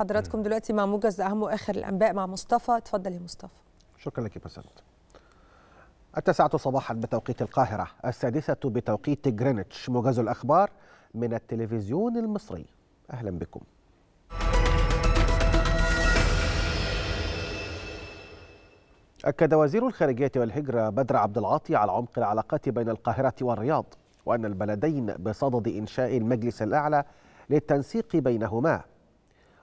حضراتكم دلوقتي مع موجز اهم واخر الانباء مع مصطفى اتفضل يا مصطفى شكرا لك يا بسنت التاسعة صباحا بتوقيت القاهرة السادسة بتوقيت جرينتش موجز الأخبار من التلفزيون المصري أهلا بكم أكد وزير الخارجية والهجرة بدر عبد العاطي على عمق العلاقات بين القاهرة والرياض وأن البلدين بصدد إنشاء المجلس الأعلى للتنسيق بينهما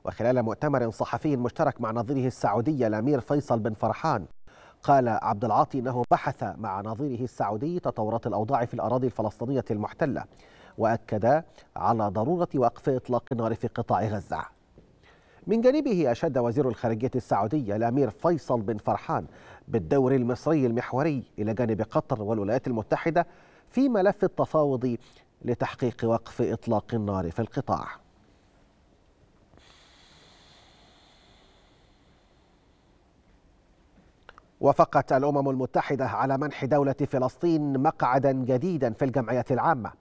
وخلال مؤتمر صحفي مشترك مع نظيره السعودي الأمير فيصل بن فرحان قال عبد العاطي أنه بحث مع نظيره السعودي تطورات الأوضاع في الأراضي الفلسطينية المحتلة وأكد على ضرورة وقف إطلاق النار في قطاع غزة من جانبه أشاد وزير الخارجية السعودية الأمير فيصل بن فرحان بالدور المصري المحوري إلى جانب قطر والولايات المتحدة في ملف التفاوض لتحقيق وقف إطلاق النار في القطاع وافقت الأمم المتحدة على منح دولة فلسطين مقعدا جديدا في الجمعية العامة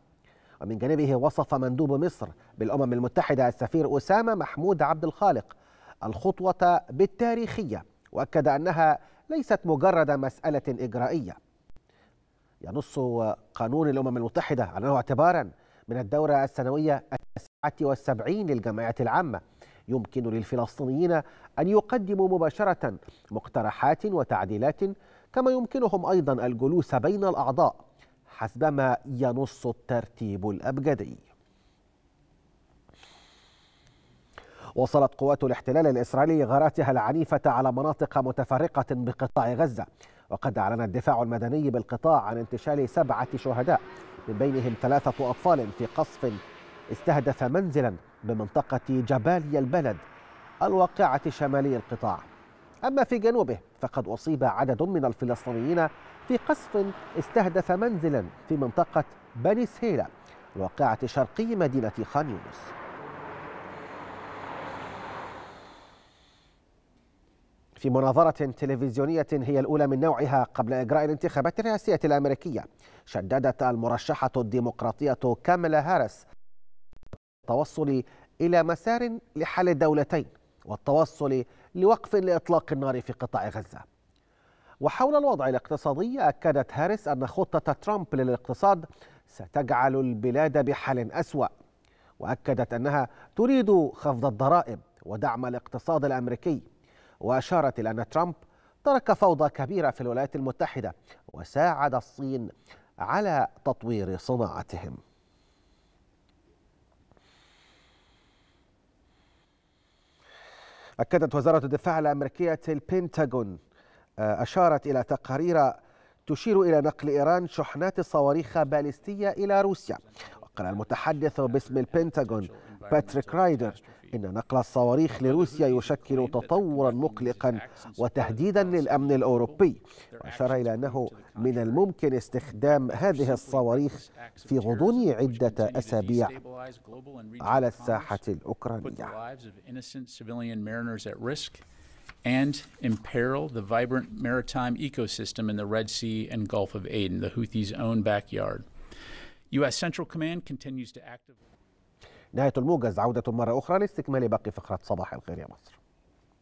ومن جانبه وصف مندوب مصر بالأمم المتحدة السفير أسامة محمود عبد الخالق الخطوة بالتاريخية وأكد أنها ليست مجرد مسألة إجرائية ينص قانون الأمم المتحدة على أنه اعتبارا من الدورة السنوية التاسعة والسبعين للجمعية العامة يمكن للفلسطينيين أن يقدموا مباشرة مقترحات وتعديلات كما يمكنهم أيضا الجلوس بين الأعضاء حسبما ينص الترتيب الأبجدي وصلت قوات الاحتلال الإسرائيلي غاراتها العنيفة على مناطق متفرقة بقطاع غزة وقد أعلن الدفاع المدني بالقطاع عن انتشال سبعة شهداء من بينهم ثلاثة أطفال في قصف استهدف منزلا بمنطقة جباليا البلد الواقعة شمالي القطاع أما في جنوبه فقد أصيب عدد من الفلسطينيين في قصف استهدف منزلا في منطقة بني سهيلة الواقعة شرقي مدينة خان يونس في مناظرة تلفزيونية هي الأولى من نوعها قبل إجراء الانتخابات الرئاسية الأمريكية شددت المرشحة الديمقراطية كاملا هارس التوصل إلى مسار لحل الدولتين والتوصل لوقف لإطلاق النار في قطاع غزة وحول الوضع الاقتصادي أكدت هاريس أن خطة ترامب للاقتصاد ستجعل البلاد بحال أسوأ وأكدت أنها تريد خفض الضرائب ودعم الاقتصاد الأمريكي وأشارت إلى أن ترامب ترك فوضى كبيرة في الولايات المتحدة وساعد الصين على تطوير صناعتهم أكدت وزارة الدفاع الأمريكية البنتاغون آه، أشارت إلى تقارير تشير إلى نقل إيران شحنات صواريخ باليستية إلى روسيا قال المتحدث باسم البنتاغون باتريك رايدر إن نقل الصواريخ لروسيا يشكل تطورا مقلقا وتهديدا للأمن الأوروبي وأشار إلى أنه من الممكن استخدام هذه الصواريخ في غضون عدة أسابيع على الساحة الأوكرانية and imperil the vibrant maritime ecosystem in the Red Sea and Gulf of Aden, the Houthis' own backyard. نهاية الموجز عودة مرة أخرى لاستكمال باقي فقرات صباح الخير يا مصر